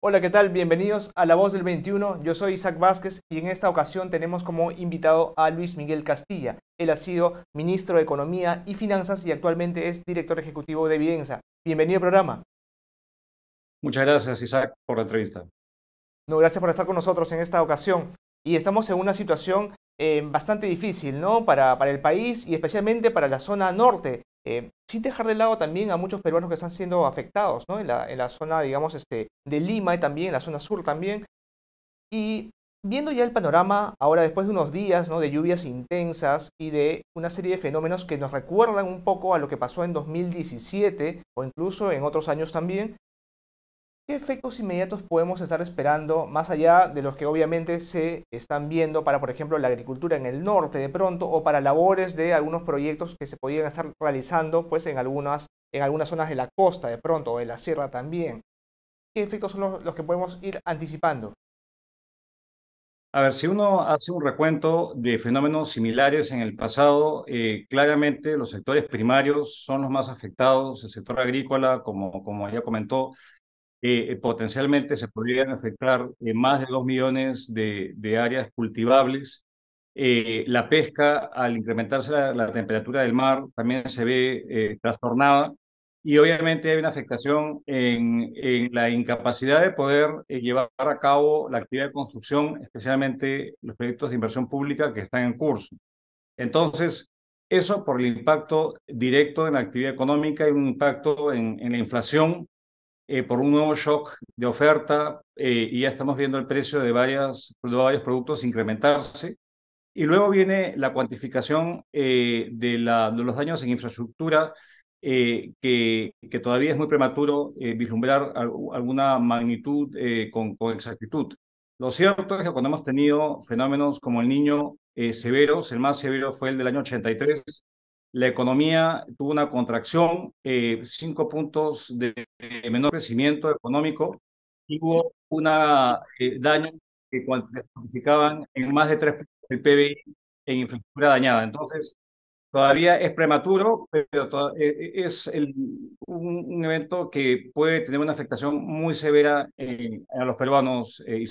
Hola, ¿qué tal? Bienvenidos a La Voz del 21. Yo soy Isaac Vázquez y en esta ocasión tenemos como invitado a Luis Miguel Castilla. Él ha sido ministro de Economía y Finanzas y actualmente es director ejecutivo de Evidenza. Bienvenido al programa. Muchas gracias, Isaac, por la entrevista. No, gracias por estar con nosotros en esta ocasión. Y estamos en una situación eh, bastante difícil ¿no? Para, para, el país y especialmente para la zona norte, eh, sin dejar de lado también a muchos peruanos que están siendo afectados ¿no? en, la, en, la, zona, digamos, este, de Lima y también en la zona sur también. Y viendo ya el panorama, ahora después de unos días ¿no? de lluvias intensas y de una serie de fenómenos que nos recuerdan un poco a lo que pasó en 2017 o incluso en otros años también, ¿Qué efectos inmediatos podemos estar esperando, más allá de los que obviamente se están viendo para, por ejemplo, la agricultura en el norte de pronto, o para labores de algunos proyectos que se podían estar realizando pues, en, algunas, en algunas zonas de la costa de pronto, o de la sierra también? ¿Qué efectos son los, que podemos ir anticipando? A ver, si uno hace un recuento de fenómenos similares en el pasado, eh, claramente los sectores primarios son los más afectados, el sector agrícola, como, como ya comentó, eh, potencialmente se podrían afectar eh, más de 2 millones de, áreas cultivables. Eh, la pesca, al incrementarse la, temperatura del mar, también se ve trastornada y obviamente hay una afectación en, la incapacidad de poder llevar a cabo la actividad de construcción, especialmente los proyectos de inversión pública que están en curso. Entonces, eso por el impacto directo en la actividad económica y un impacto en la inflación eh, por un nuevo shock de oferta eh, y ya estamos viendo el precio de, varias, varios productos incrementarse. Y luego viene la cuantificación eh, de, los daños en infraestructura, que, todavía es muy prematuro vislumbrar alguna magnitud con, con, exactitud. Lo cierto es que cuando hemos tenido fenómenos como el niño severos, el más severo fue el del año 83, la economía tuvo una contracción, eh, cinco puntos de, menor crecimiento económico y hubo un eh, daño que cuantificaban en más de tres puntos del PBI en infraestructura dañada. Entonces, todavía es prematuro, pero e, e, es un, evento que puede tener una afectación muy severa a los peruanos, eh,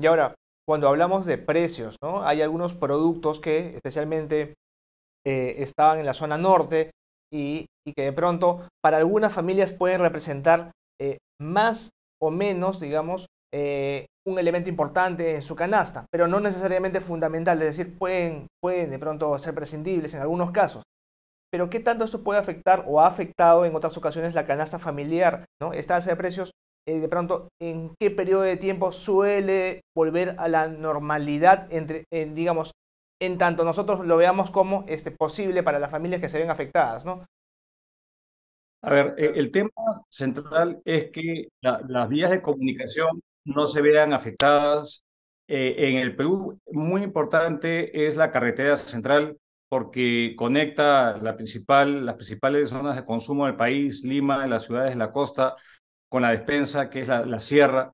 Y ahora, cuando hablamos de precios, ¿no? Hay algunos productos que, especialmente eh, estaban en la zona norte y, que de pronto para algunas familias pueden representar eh, más o menos, digamos, eh, un elemento importante en su canasta, pero no necesariamente fundamental, es decir, pueden, pueden de pronto ser prescindibles en algunos casos. Pero ¿qué tanto esto puede afectar o ha afectado en otras ocasiones la canasta familiar? ¿no? Esta de precios, de pronto, ¿en qué periodo de tiempo suele volver a la normalidad entre, digamos, en tanto nosotros lo veamos como este, posible para las familias que se ven afectadas, ¿no? A ver, eh, el tema central es que las vías de comunicación no se vean afectadas. Eh, en el Perú, muy importante es la carretera central porque conecta la principal, las principales zonas de consumo del país, Lima, las ciudades de la costa, con la despensa, que es la sierra.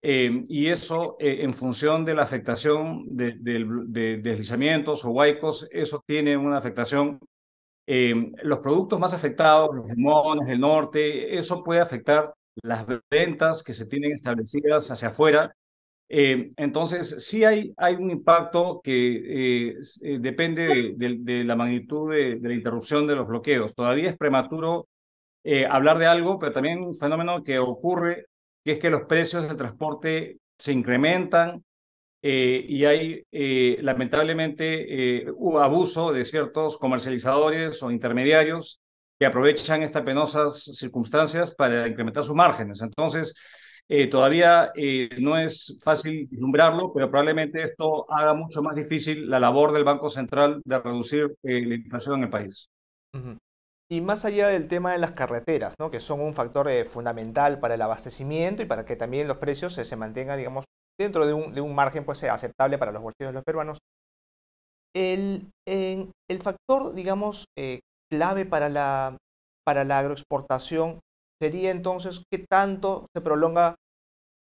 Eh, y eso, eh, en función de la afectación de, deslizamientos o huaicos, eso tiene una afectación. Eh, los productos más afectados, los limones del norte, eso puede afectar las ventas que se tienen establecidas hacia afuera. entonces, sí hay, hay un impacto que depende de, la magnitud de la interrupción de los bloqueos. Todavía es prematuro hablar de algo, pero también un fenómeno que ocurre que es que los precios del transporte se incrementan eh, y hay eh, lamentablemente eh, abuso de ciertos comercializadores o intermediarios que aprovechan estas penosas circunstancias para incrementar sus márgenes. Entonces, todavía no es fácil vislumbrarlo, pero probablemente esto haga mucho más difícil la labor del Banco Central de reducir la inflación en el país. Y más allá del tema de las carreteras, ¿no? que son un factor eh, fundamental para el abastecimiento y para que también los precios eh, se mantengan, digamos, dentro de un, de un margen pues, eh, aceptable para los bolsillos de los peruanos. El, el factor, digamos, clave para la, para la agroexportación sería entonces qué tanto se, prolonga,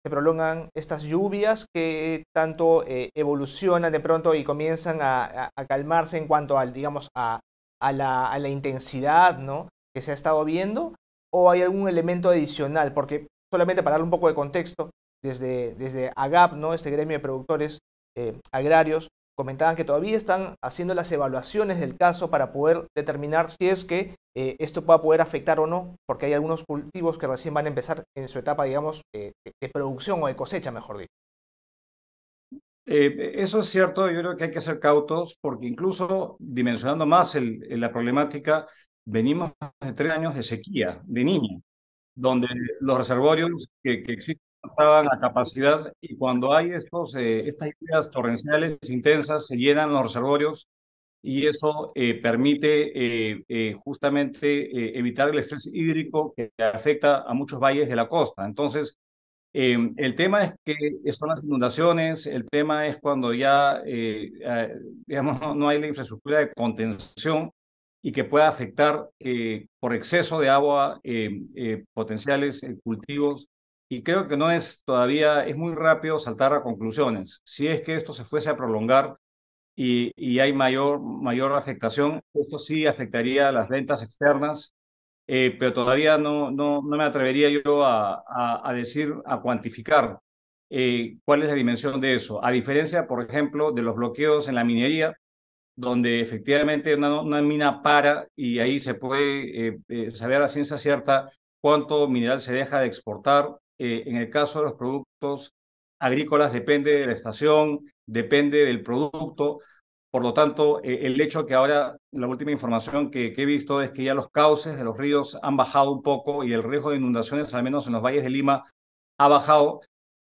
se prolongan estas lluvias, qué tanto evolucionan de pronto y comienzan a, a, a calmarse en cuanto al, digamos, a, a la, intensidad ¿no? que se ha estado viendo? ¿O hay algún elemento adicional? Porque solamente para dar un poco de contexto, desde, desde AGAP, ¿no? este gremio de productores eh, agrarios, comentaban que todavía están haciendo las evaluaciones del caso para poder determinar si es que eh, esto pueda a poder afectar o no, porque hay algunos cultivos que recién van a empezar en su etapa, digamos, eh, de producción o de cosecha, mejor dicho. Eh, eso es cierto, yo creo que hay que ser cautos porque incluso dimensionando más la problemática, venimos de tres años de sequía, de niña, donde los reservorios que, que existen estaban a capacidad y cuando hay estos, eh, estas lluvias torrenciales intensas se llenan los reservorios y eso eh, permite justamente evitar el estrés hídrico que afecta a muchos valles de la costa. Entonces, Em, el tema es que son las inundaciones, el tema es cuando ya, eh, eh, digamos, no, hay la infraestructura de contención y que pueda afectar eh, por exceso de agua em, potenciales cultivos. Y creo que no es todavía, es muy rápido saltar a conclusiones. Si es que esto se fuese a prolongar y, hay mayor, mayor afectación, esto sí afectaría a las ventas externas eh, pero todavía no, me atrevería yo a, decir, a cuantificar eh, cuál es la dimensión de eso. A diferencia, por ejemplo, de los bloqueos en la minería, donde efectivamente una, una mina para y ahí se puede eh, saber a ciencia cierta cuánto mineral se deja de exportar. en el caso de los productos agrícolas depende de la estación, depende del producto. Por lo tanto, eh, el hecho que ahora la última información que, he visto es que ya los cauces de los ríos han bajado un poco y el riesgo de inundaciones, al menos en los valles de Lima, ha bajado.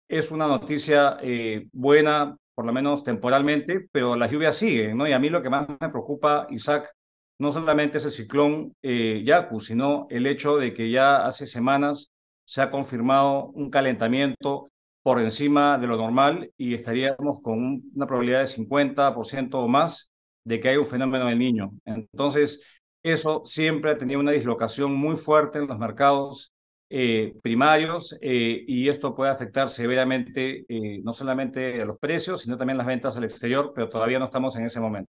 Es una noticia eh, buena, por lo menos temporalmente, pero la lluvia sigue, ¿no? Y a mí lo que más me preocupa, Isaac, no solamente es el ciclón eh, Yaku, sino el hecho de que ya hace semanas se ha confirmado un calentamiento por encima de lo normal y estaríamos con una probabilidad de 50% o más de que haya un fenómeno del niño. Entonces, eso siempre ha tenido una dislocación muy fuerte en los mercados eh, primarios eh, y esto puede afectar severamente eh, no solamente a los precios, sino también las ventas al exterior, pero todavía no estamos en ese momento.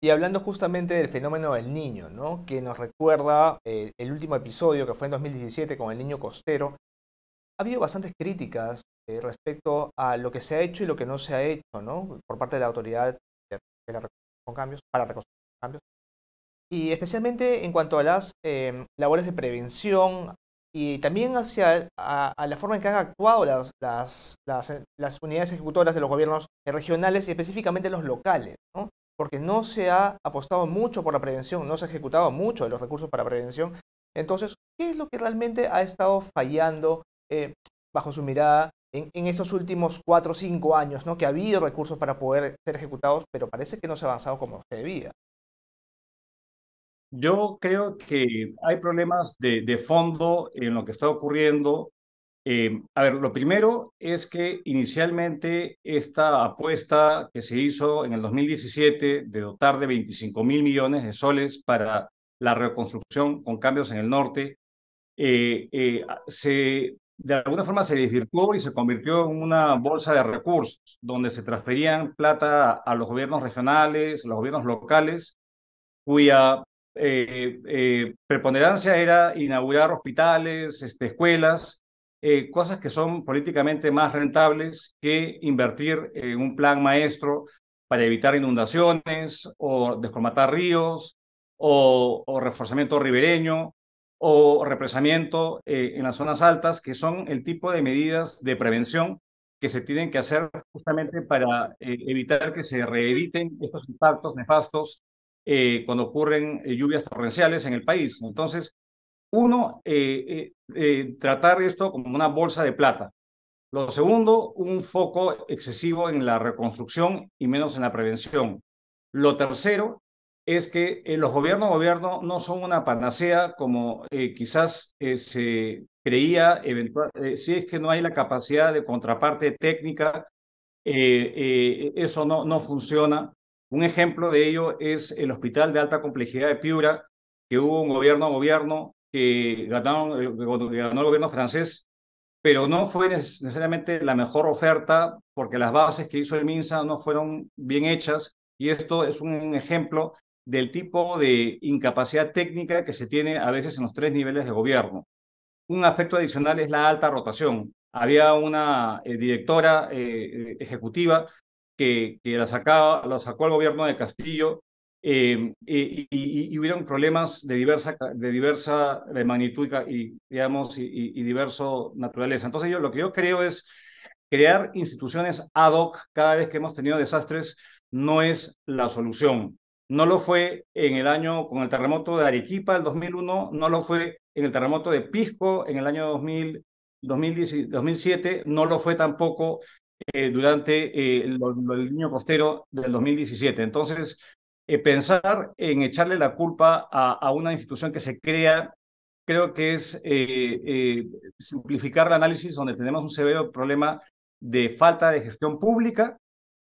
Y hablando justamente del fenómeno del niño, ¿no? que nos recuerda el último episodio que fue en 2017 con el niño costero, ha habido bastantes críticas eh, respecto a lo que se ha hecho y lo que no se ha hecho, ¿no? Por parte de la autoridad de la con cambios, para la cambios. Y especialmente en cuanto a las em, labores de prevención y también hacia a, la forma en que han actuado las, las, las, eh, las unidades ejecutoras de los gobiernos regionales y específicamente los locales, ¿no? porque no se ha apostado mucho por la prevención, no se ha ejecutado mucho de los recursos para prevención. Entonces, ¿qué es lo que realmente ha estado fallando eh, bajo su mirada en, estos esos últimos cuatro o cinco años, ¿no? que ha habido recursos para poder ser ejecutados, pero parece que no se ha avanzado como se debía. Yo creo que hay problemas de, fondo en lo que está ocurriendo. Eh, a ver, lo primero es que inicialmente esta apuesta que se hizo en el 2017 de dotar de 25 mil millones de soles para la reconstrucción con cambios en el norte, eh, se de alguna forma se desvirtuó y se convirtió en una bolsa de recursos donde se transferían plata a los gobiernos regionales, los gobiernos locales, cuya eh, eh, preponderancia era inaugurar hospitales, este, escuelas, eh, cosas que son políticamente más rentables que invertir en un plan maestro para evitar inundaciones o descolmatar ríos o reforzamiento ribereño o represamiento eh, en las zonas altas, que son el tipo de medidas de prevención que se tienen que hacer justamente para eh, evitar que se reediten estos impactos nefastos eh, cuando ocurren lluvias torrenciales en el país. Entonces, uno, tratar esto como una bolsa de plata. Lo segundo, un foco excesivo en la reconstrucción y menos en la prevención. Lo tercero, es que eh, los gobiernos gobierno no son una panacea como eh, quizás eh, se creía eventual, si es que no hay la capacidad de contraparte técnica eso no no funciona un ejemplo de ello es el hospital de alta complejidad de Piura que hubo un gobierno gobierno que ganaron, ganó el gobierno francés pero no fue necesariamente la mejor oferta porque las bases que hizo el MINSA no fueron bien hechas y esto es un ejemplo del tipo de incapacidad técnica que se tiene a veces en los tres niveles de gobierno. Un aspecto adicional es la alta rotación. Había una eh, directora eh, ejecutiva que, la, sacaba, la, sacó al gobierno de Castillo eh, y, hubieron problemas de diversa, de diversa magnitud y, digamos, y, y diverso naturaleza. Entonces yo lo que yo creo es crear instituciones ad hoc cada vez que hemos tenido desastres no es la solución no lo fue en el año con el terremoto de Arequipa el 2001, no lo fue en el terremoto de Pisco en el año 2007, no lo fue tampoco eh, durante eh, el niño costero del 2017. Entonces, eh, pensar en echarle la culpa a, una institución que se crea, creo que es simplificar el análisis donde tenemos un severo problema de falta de gestión pública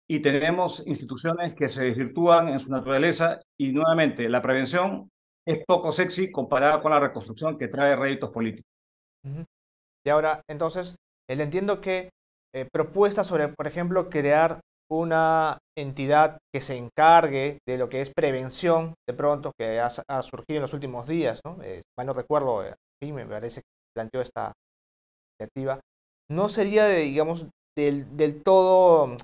y tenemos instituciones que se desvirtúan en su naturaleza y nuevamente la prevención es poco sexy comparada con la reconstrucción que trae réditos políticos. Y ahora, entonces, él entiendo que eh, propuestas sobre, por ejemplo, crear una entidad que se encargue de lo que es prevención, de pronto, que ha, surgido en los últimos días, ¿no? Eh, mal no recuerdo, eh, me parece que planteó esta iniciativa, no sería, de, digamos, del, del todo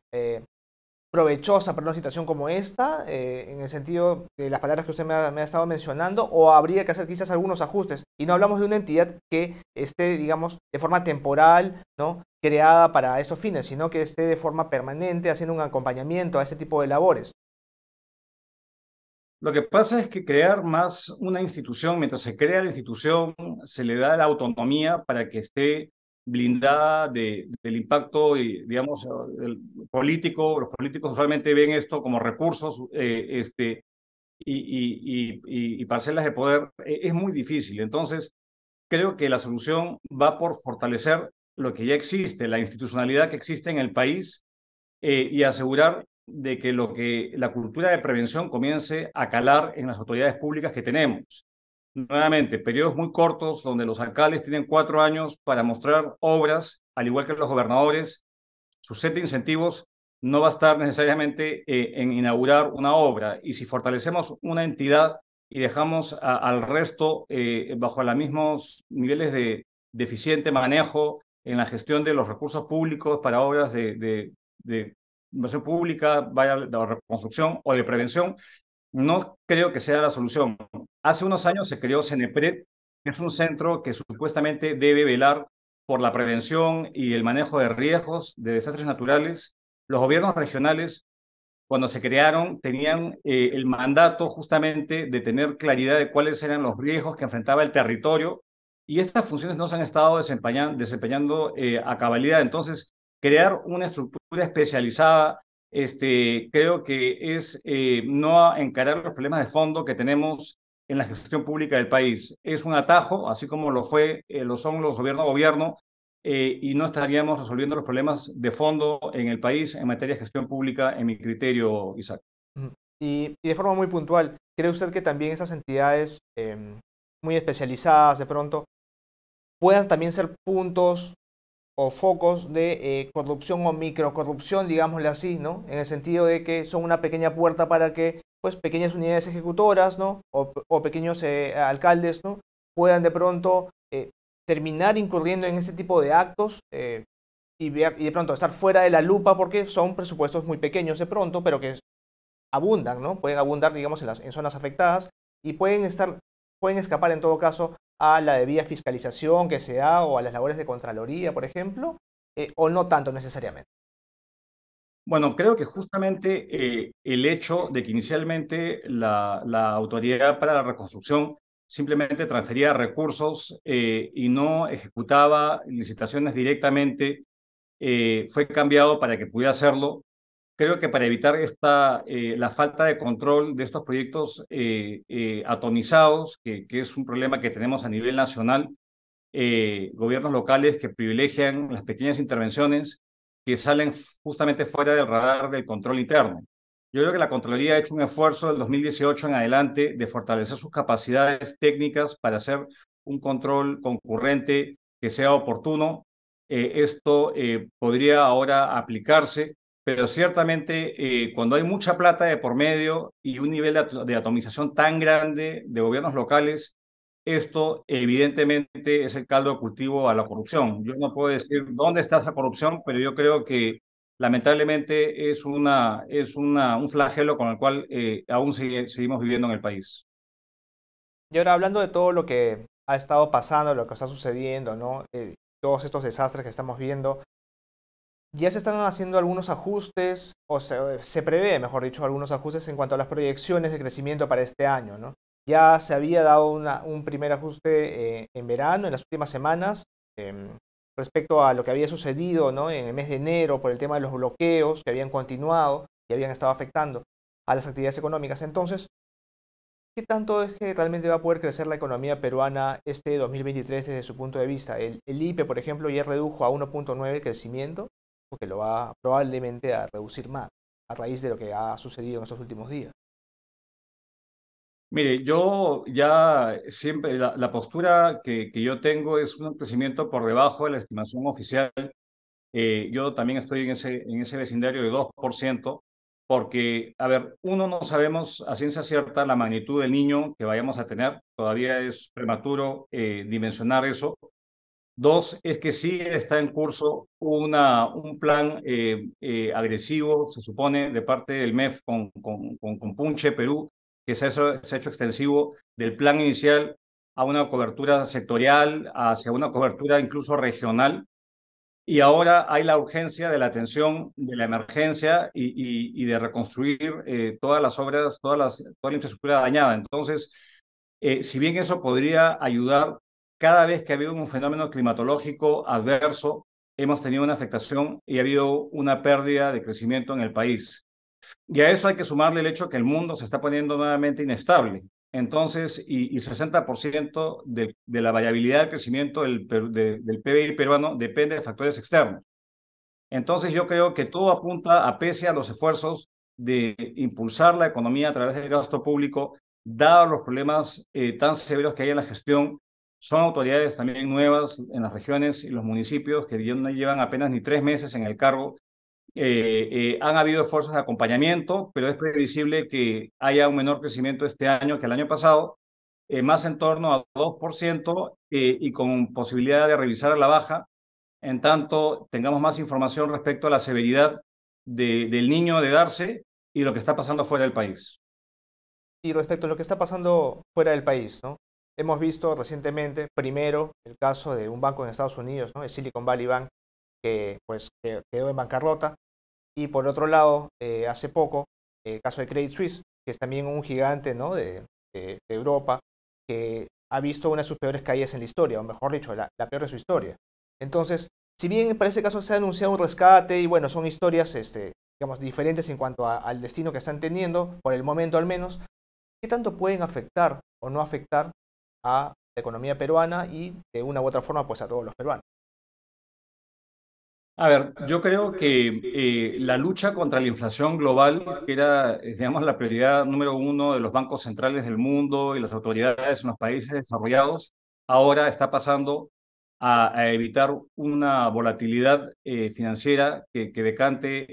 provechosa para una situación como esta, eh, en el sentido de las palabras que usted me ha, estado mencionando, o habría que hacer quizás algunos ajustes. Y no hablamos de una entidad que esté, digamos, de forma temporal, ¿no? creada para esos fines, sino que esté de forma permanente haciendo un acompañamiento a ese tipo de labores. Lo que pasa es que crear más una institución, mientras se crea la institución, se le da la autonomía para que esté blindada del impacto, y, digamos, el político. Los políticos usualmente ven esto como recursos eh, este, y, parcelas de poder. Eh, es muy difícil. Entonces, creo que la solución va por fortalecer lo que ya existe, la institucionalidad que existe en el país eh, y asegurar de que, lo que la cultura de prevención comience a calar en las autoridades públicas que tenemos. Nuevamente, periodos muy cortos donde los alcaldes tienen cuatro años para mostrar obras, al igual que los gobernadores. Su set de incentivos no va a estar necesariamente eh, en inaugurar una obra. Y si fortalecemos una entidad y dejamos al resto eh, bajo los mismos niveles de, deficiente manejo en la gestión de los recursos públicos para obras de, inversión pública, vaya de reconstrucción o de prevención, no creo que sea la solución. Hace unos años se creó CENEPRED, es un centro que supuestamente debe velar por la prevención y el manejo de riesgos de desastres naturales. Los gobiernos regionales, cuando se crearon, tenían eh, el mandato justamente de tener claridad de cuáles eran los riesgos que enfrentaba el territorio y estas funciones no se han estado desempeñando, eh, a cabalidad. Entonces, crear una estructura especializada este, creo que es eh, no encarar los problemas de fondo que tenemos en la gestión pública del país. Es un atajo, así como lo fue, eh, lo son los gobierno a gobierno, eh, y no estaríamos resolviendo los problemas de fondo en el país en materia de gestión pública, en mi criterio, Isaac. Y, y de forma muy puntual, ¿cree usted que también esas entidades em, muy especializadas de pronto puedan también ser puntos o focos de eh, corrupción o microcorrupción, digámosle así, ¿no? En el sentido de que son una pequeña puerta para que pues pequeñas unidades ejecutoras, ¿no? O, pequeños eh, alcaldes, ¿no? Puedan de pronto eh, terminar incurriendo en ese tipo de actos y, y de pronto estar fuera de la lupa porque son presupuestos muy pequeños de pronto, pero que abundan, ¿no? Pueden abundar, digamos, en, las, en zonas afectadas y pueden estar pueden escapar en todo caso a la debida fiscalización que se da o a las labores de Contraloría, por ejemplo, eh, o no tanto necesariamente? Bueno, creo que justamente eh, el hecho de que inicialmente la, Autoridad para la Reconstrucción simplemente transfería recursos eh, y no ejecutaba licitaciones directamente, fue cambiado para que pudiera hacerlo creo que para evitar esta, eh, la falta de control de estos proyectos eh, eh, atomizados, que, es un problema que tenemos a nivel nacional, gobiernos locales que privilegian las pequeñas intervenciones que salen justamente fuera del radar del control interno. Yo creo que la Contraloría ha hecho un esfuerzo del 2018 en adelante de fortalecer sus capacidades técnicas para hacer un control concurrente que sea oportuno. esto podría ahora aplicarse pero ciertamente eh, cuando hay mucha plata de por medio y un nivel de, atomización tan grande de gobiernos locales, esto evidentemente es el caldo de cultivo a la corrupción. Yo no puedo decir dónde está esa corrupción, pero yo creo que lamentablemente es, una, es una, un flagelo con el cual eh, aún seguimos viviendo en el país. Y ahora hablando de todo lo que ha estado pasando, lo que está sucediendo, ¿no? Eh, todos estos desastres que estamos viendo, ya se están haciendo algunos ajustes, o se, se prevé, mejor dicho, algunos ajustes en cuanto a las proyecciones de crecimiento para este año. ¿no? Ya se había dado un primer ajuste eh, en verano, en las últimas semanas, em, respecto a lo que había sucedido ¿no? en el mes de enero por el tema de los bloqueos que habían continuado y habían estado afectando a las actividades económicas. Entonces, ¿qué tanto es que realmente va a poder crecer la economía peruana este 2023 desde su punto de vista? El, el IPE, por ejemplo, ya redujo a 1.9 el crecimiento que lo va probablemente a reducir más a raíz de lo que ha sucedido en estos últimos días. Mire, yo ya siempre, la, postura que, que, yo tengo es un crecimiento por debajo de la estimación oficial. Eh, yo también estoy en ese, en ese vecindario de 2%, porque, a ver, uno no sabemos a ciencia cierta la magnitud del niño que vayamos a tener, todavía es prematuro eh, dimensionar eso, Dos, es que sí está en curso una, un plan eh, eh, agresivo, se supone, de parte del MEF con, con, con, Punche Perú, que se ha, hecho extensivo del plan inicial a una cobertura sectorial, hacia una cobertura incluso regional. Y ahora hay la urgencia de la atención de la emergencia y, de reconstruir eh, todas las obras, todas las, toda la infraestructura dañada. Entonces, si bien eso podría ayudar cada vez que ha habido un fenómeno climatológico adverso, hemos tenido una afectación y ha habido una pérdida de crecimiento en el país. Y a eso hay que sumarle el hecho que el mundo se está poniendo nuevamente inestable. Entonces, y, 60% de, la variabilidad del crecimiento del, de, PBI peruano depende de factores externos. Entonces, yo creo que todo apunta a pese a los esfuerzos de impulsar la economía a través del gasto público, dado los problemas eh, tan severos que hay en la gestión son autoridades también nuevas en las regiones y los municipios que no llevan apenas ni tres meses en el cargo. Eh, eh, han habido esfuerzos de acompañamiento, pero es previsible que haya un menor crecimiento este año que el año pasado, eh, más en torno a 2% y con posibilidad de revisar la baja en tanto tengamos más información respecto a la severidad del niño de darse y lo que está pasando fuera del país. Y respecto a lo que está pasando fuera del país, ¿no? Hemos visto recientemente, primero, el caso de un banco en Estados Unidos, ¿no? el Silicon Valley Bank, que pues quedó en bancarrota. Y por otro lado, eh, hace poco, el caso de Credit Suisse, que es también un gigante ¿no? de, Europa, que ha visto una de sus peores caídas en la historia, o mejor dicho, la, peor de su historia. Entonces, si bien para ese caso se ha anunciado un rescate y bueno, son historias este, digamos, diferentes en cuanto al destino que están teniendo, por el momento al menos, ¿qué tanto pueden afectar o no afectar a la economía peruana y de una u otra forma pues a todos los peruanos. A ver, yo creo que eh, la lucha contra la inflación global, que era, eh, digamos, la prioridad número uno de los bancos centrales del mundo y las autoridades en los países desarrollados, ahora está pasando a, evitar una volatilidad eh, financiera que, decante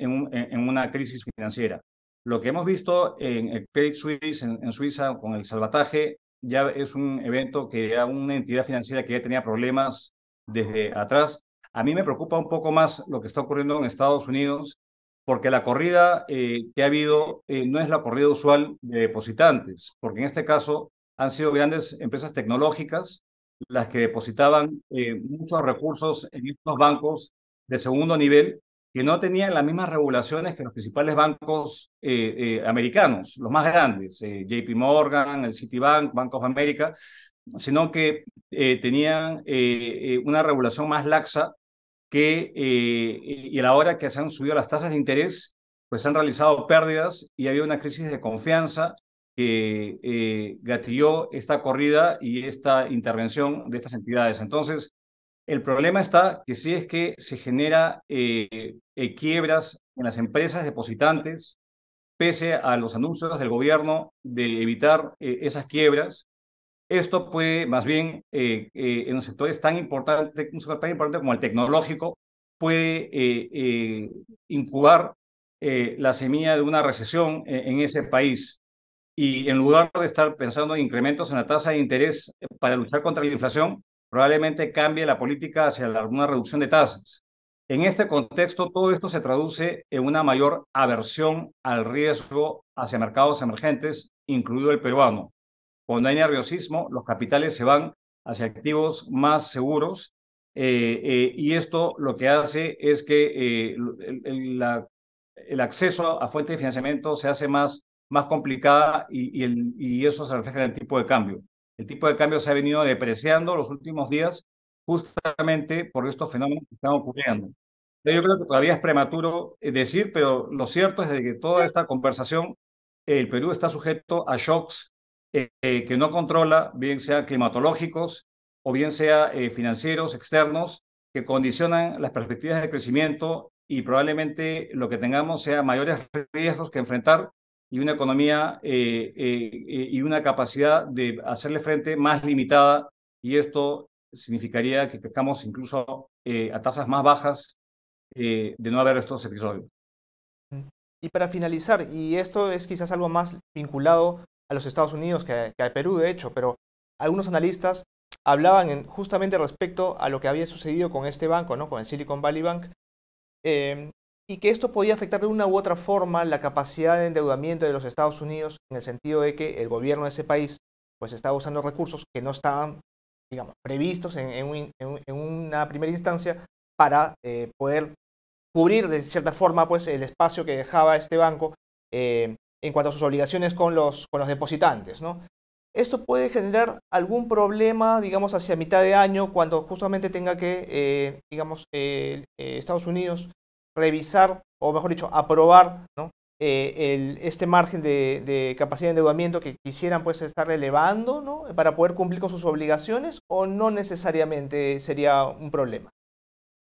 en, una crisis financiera. Lo que hemos visto en el Credit Suisse, en Suiza, con el salvataje ya es un evento que ya una entidad financiera que ya tenía problemas desde atrás. A mí me preocupa un poco más lo que está ocurriendo en Estados Unidos, porque la corrida eh, que ha habido eh, no es la corrida usual de depositantes, porque en este caso han sido grandes empresas tecnológicas las que depositaban eh, muchos recursos en los bancos de segundo nivel que no tenían las mismas regulaciones que los principales bancos eh, eh, americanos, los más grandes, eh, JP Morgan, el Citibank, banco of America, sino que tenían una regulación más laxa que, y a la hora que se han subido las tasas de interés, pues se han realizado pérdidas y había una crisis de confianza que gatilló esta corrida y esta intervención de estas entidades. Entonces, el problema está que si es que se genera eh, eh, quiebras en las empresas depositantes, pese a los anuncios del gobierno de evitar eh, esas quiebras. Esto puede, más bien, en sectores tan importantes, un sector tan importante como el tecnológico, puede incubar la semilla de una recesión en ese país. Y en lugar de estar pensando en incrementos en la tasa de interés para luchar contra la inflación, probablemente cambie la política hacia alguna reducción de tasas. En este contexto, todo esto se traduce en una mayor aversión al riesgo hacia mercados emergentes, incluido el peruano. Cuando hay nerviosismo, los capitales se van hacia activos más seguros eh, eh, y esto lo que hace es que eh, el, acceso a fuentes de financiamiento se hace más, más complicada y eso se refleja en el tipo de cambio. El tipo de cambio se ha venido depreciando los últimos días justamente por estos fenómenos que están ocurriendo. Yo creo que todavía es prematuro eh, decir, pero lo cierto es que toda esta conversación, el Perú está sujeto a shocks eh, eh, que no controla, bien sean climatológicos o bien sean financieros externos, que condicionan las perspectivas de crecimiento y probablemente lo que tengamos sea mayores riesgos que enfrentar y una economía eh, eh, y una capacidad de hacerle frente más limitada y esto significaría que estamos incluso eh, a tasas más bajas de no haber estos episodios. Y para finalizar, y esto es quizás algo más vinculado a los Estados Unidos que, que al Perú, de hecho, pero algunos analistas hablaban justamente respecto a lo que había sucedido con este banco, ¿no? con el Silicon Valley Bank, y que esto podía afectar de una u otra forma la capacidad de endeudamiento de los Estados Unidos en el sentido de que el gobierno de ese país pues estaba usando recursos que no estaban, digamos, previstos en, una primera instancia para eh, poder cubrir de cierta forma pues el espacio que dejaba este banco eh, en cuanto a sus obligaciones con los, con los depositantes, ¿no? Esto puede generar algún problema, digamos, hacia mitad de año, cuando justamente tenga que, eh, digamos, Estados Unidos revisar, o mejor dicho, aprobar ¿no? Eh, el, este margen de, capacidad de endeudamiento que quisieran pues estar elevando ¿no? para poder cumplir con sus obligaciones o no necesariamente sería un problema?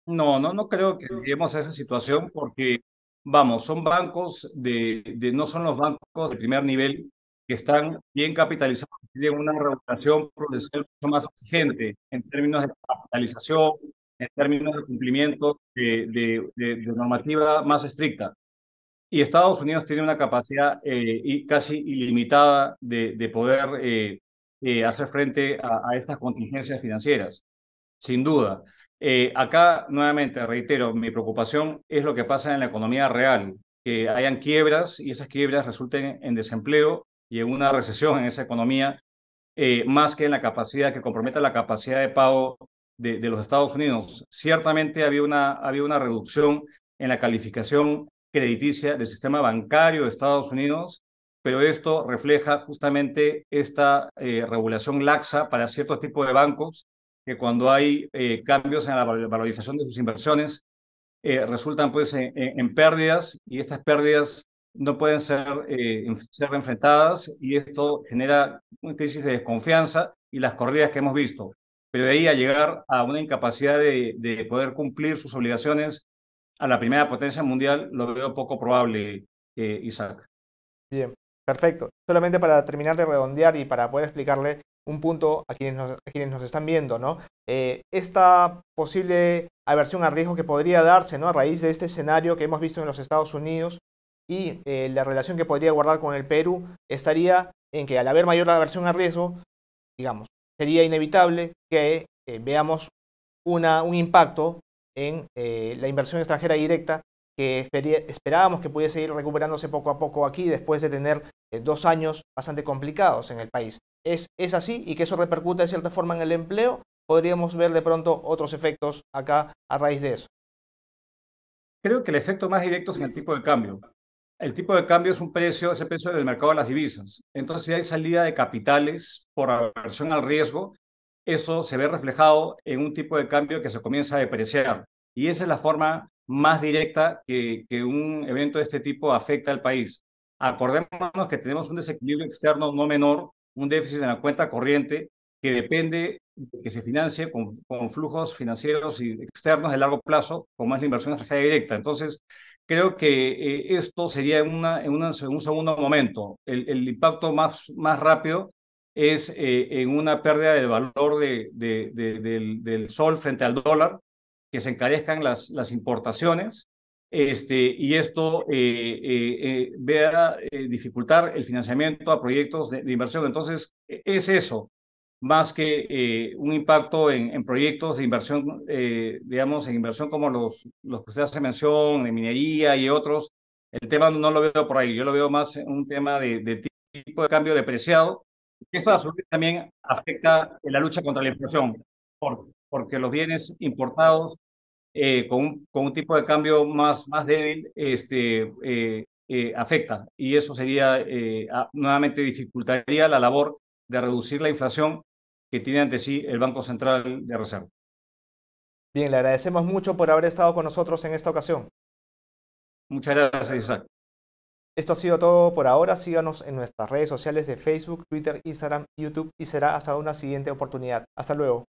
No, no, no creo que lleguemos a esa situación porque, vamos, son bancos de, no son los bancos de primer nivel que están bien capitalizados, tienen una regulación prudencial mucho más exigente en términos de capitalización, en términos de cumplimiento de, de, normativa más estricta. Y Estados Unidos tiene una capacidad eh, casi ilimitada de, poder eh, eh, hacer frente a, estas contingencias financieras, sin duda. acá, nuevamente, reitero, mi preocupación es lo que pasa en la economía real, que hayan quiebras y esas quiebras resulten en desempleo y en una recesión en esa economía, más que en la capacidad, que comprometa la capacidad de pago de, los Estados Unidos. Ciertamente había una, había una reducción en la calificación crediticia del sistema bancario de Estados Unidos, pero esto refleja justamente esta eh, regulación laxa para ciertos tipos de bancos que cuando hay eh, cambios en la valorización de sus inversiones eh, resultan pues en, pérdidas y estas pérdidas no pueden ser, ser enfrentadas y esto genera una crisis de desconfianza y las corridas que hemos visto pero de ahí a llegar a una incapacidad de, poder cumplir sus obligaciones a la primera potencia mundial lo veo poco probable, eh, Isaac. Bien, perfecto. Solamente para terminar de redondear y para poder explicarle un punto a quienes nos, quienes nos están viendo, ¿no? Eh, esta posible aversión al riesgo que podría darse, ¿no? A raíz de este escenario que hemos visto en los Estados Unidos y eh, la relación que podría guardar con el Perú estaría en que al haber mayor aversión al riesgo, digamos, sería inevitable que eh, veamos una, un impacto en eh, la inversión extranjera directa que esperábamos que pudiese ir recuperándose poco a poco aquí después de tener eh, dos años bastante complicados en el país. ¿Es, ¿Es así y que eso repercute de cierta forma en el empleo? ¿Podríamos ver de pronto otros efectos acá a raíz de eso? Creo que el efecto más directo es en el tipo de cambio. El tipo de cambio es un precio, ese precio del mercado de las divisas. Entonces, si hay salida de capitales por aversión al riesgo, eso se ve reflejado en un tipo de cambio que se comienza a depreciar. Y esa es la forma más directa que, un evento de este tipo afecta al país. Acordémonos que tenemos un desequilibrio externo no menor, un déficit en la cuenta corriente que depende que se financie con, flujos financieros y externos de largo plazo, como es la inversión extranjera directa. Entonces, creo que eh, esto sería en, una, en, un segundo momento. El, el impacto más, más rápido es eh, en una pérdida del valor de, del, del, sol frente al dólar, que se encarezcan las, las importaciones. Este, y esto eh, eh vea dificultar el financiamiento a proyectos de, inversión. Entonces, e, es eso más que eh, un impacto en, proyectos de inversión, eh, digamos, en inversión como los, los que usted hace mención, en minería y otros, el tema no lo veo por ahí, yo lo veo más en un tema de, tipo de cambio depreciado. Esto también afecta en la lucha contra la inflación, porque los bienes importados eh, con, con, un tipo de cambio más, más débil este, afecta y eso sería, nuevamente dificultaría la labor de reducir la inflación que tiene ante sí el Banco Central de Reserva. Bien, le agradecemos mucho por haber estado con nosotros en esta ocasión. Muchas gracias, Isaac. Esto ha sido todo por ahora. Síganos en nuestras redes sociales de Facebook, Twitter, Instagram, YouTube y será hasta una siguiente oportunidad. Hasta luego.